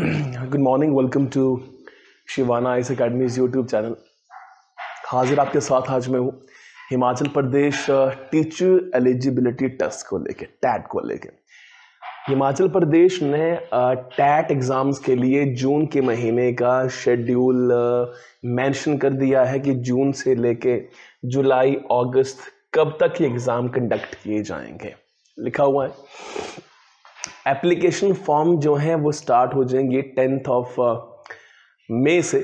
good morning welcome to Shivana ice academy's YouTube channel हाजिर आपके साथ आज मैं हूँ Himachal Pradesh teacher eligibility test को लेके टैट को लेके हिमाचल प्रदेश ने टैट एग्ज़ाम्स के लिए जून के महीने का शेड्यूल मेंशन कर दिया है कि जून से लेके जुलाई अगस्त कब तक ये एग्ज़ाम कंडक्ट किए जाएंगे लिखा हुआ है एप्लीकेशन फॉर्म जो हैं वो स्टार्ट हो जाएंगे टेंथ ऑफ मे से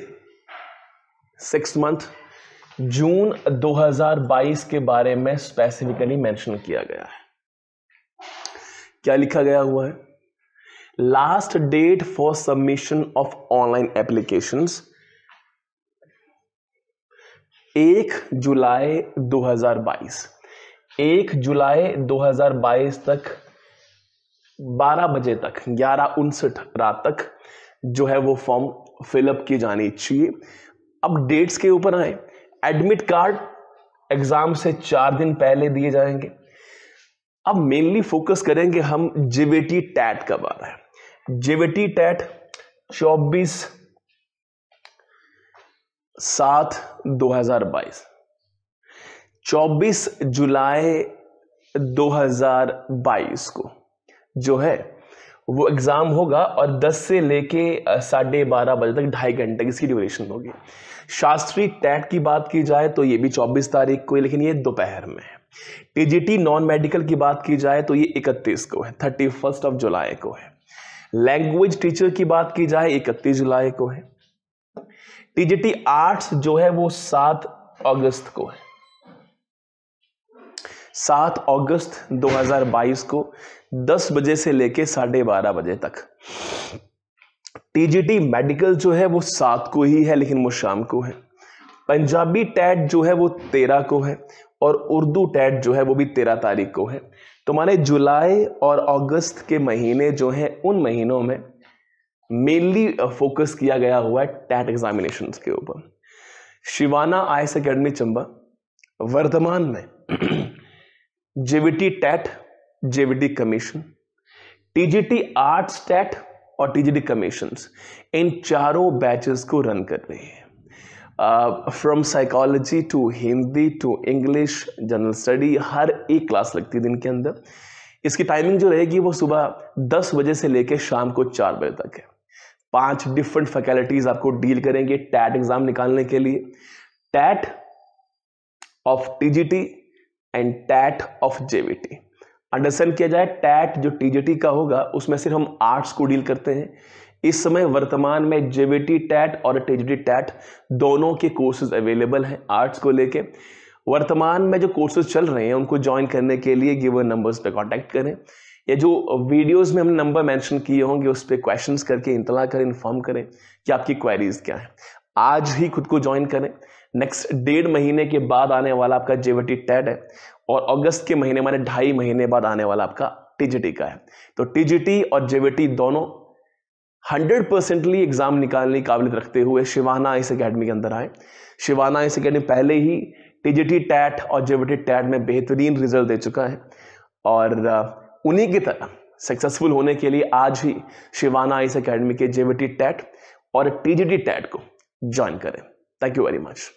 सिक्स मंथ जून 2022 के बारे में स्पेसिफिकली मेंशन किया गया है क्या लिखा गया हुआ है last date for submission of online application एक जुलाई 2022 एक जुलाई 2022 तक 12 बजे तक ग्यारह उनसठ रात तक जो है वो फॉर्म फिलअप की जानी चाहिए अब डेट्स के ऊपर आए एडमिट कार्ड एग्जाम से चार दिन पहले दिए जाएंगे अब मेनली फोकस करेंगे हम जेबीटी टैट का बार है जेबीटी टैट 24 सात 2022 24 जुलाई 2022 को जो है वो एग्ज़ाम होगा और 10 से लेके साढ़े बारह बजे तक ढाई घंटे की इसकी ड्यूरेशन होगी शास्त्री टैट की बात की जाए तो ये भी 24 तारीख को है लेकिन ये दोपहर में है टीजीटी नॉन मेडिकल की बात की जाए तो ये 31 को है फर्स्ट ऑफ जुलाई को है लैंग्वेज टीचर की बात की जाए 31 जुलाई को है टीजीटी आर्ट्स जो है वो सात अगस्त को है सात अगस्त 2022 को 10 बजे से लेके साढ़े बारह बजे तक टीजीटी मेडिकल जो है वो सात को ही है लेकिन वो शाम को है पंजाबी टैट जो है वो तेरह को है और उर्दू टैट जो है वो भी तेरह तारीख को है तो माने जुलाई और अगस्त के महीने जो हैं उन महीनों में मेनली फोकस किया गया हुआ है टैट एग्जामिनेशन के ऊपर शिवाना आयस अकेडमी चंबा वर्तमान में JBT TET JBT commission TGT arts TET और टीजीटी कमीशन इन चारों बैचेस को रन कर रही है from psychology to Hindi to English general study हर एक क्लास लगती है दिन के अंदर इसकी टाइमिंग जो रहेगी वो सुबह दस बजे से लेकर शाम को चार बजे तक है पांच डिफरेंट फैकल्टीज आपको डील करेंगे टैट एग्जाम निकालने के लिए TET of TGT and TET of JBT understand किया जाए टैट जो टीजीटी का होगा उसमें सिर्फ हम आर्ट्स को डील करते हैं इस समय वर्तमान में जेवीटी टैट और टीजीटी टैट दोनों के कोर्सेज अवेलेबल हैं आर्ट्स को लेके वर्तमान में जो कोर्सेज चल रहे हैं उनको ज्वाइन करने के लिए गिवन नंबर्स पे कांटेक्ट करें या जो वीडियोस में हमने नंबर मेंशन किए होंगे उस पर क्वेश्चन करके इंतला करें इन्फॉर्म करें कि आपकी क्वेरीज क्या है आज ही खुद को ज्वाइन करें नेक्स्ट डेढ़ महीने के बाद आने वाला आपका जेवटी टेड e है और अगस्त के महीने माने ढाई महीने बाद आने वाला आपका टीजीटी का है तो टीजीटी और जेवटी दोनों हंड्रेड परसेंटली एग्जाम निकालने की काबिलियत रखते हुए शिवाना इस अकेडमी के अंदर आए शिवाना इस अकेडमी पहले ही टीजीटी टैट e और जेवटी टैट e में बेहतरीन रिजल्ट दे चुका है और उन्हीं की तरह सक्सेसफुल होने के लिए आज ही शिवाना आइस अकेडमी के जेवटी टैट और टीजीटी टैट को ज्वाइन करें थैंक यू वेरी मच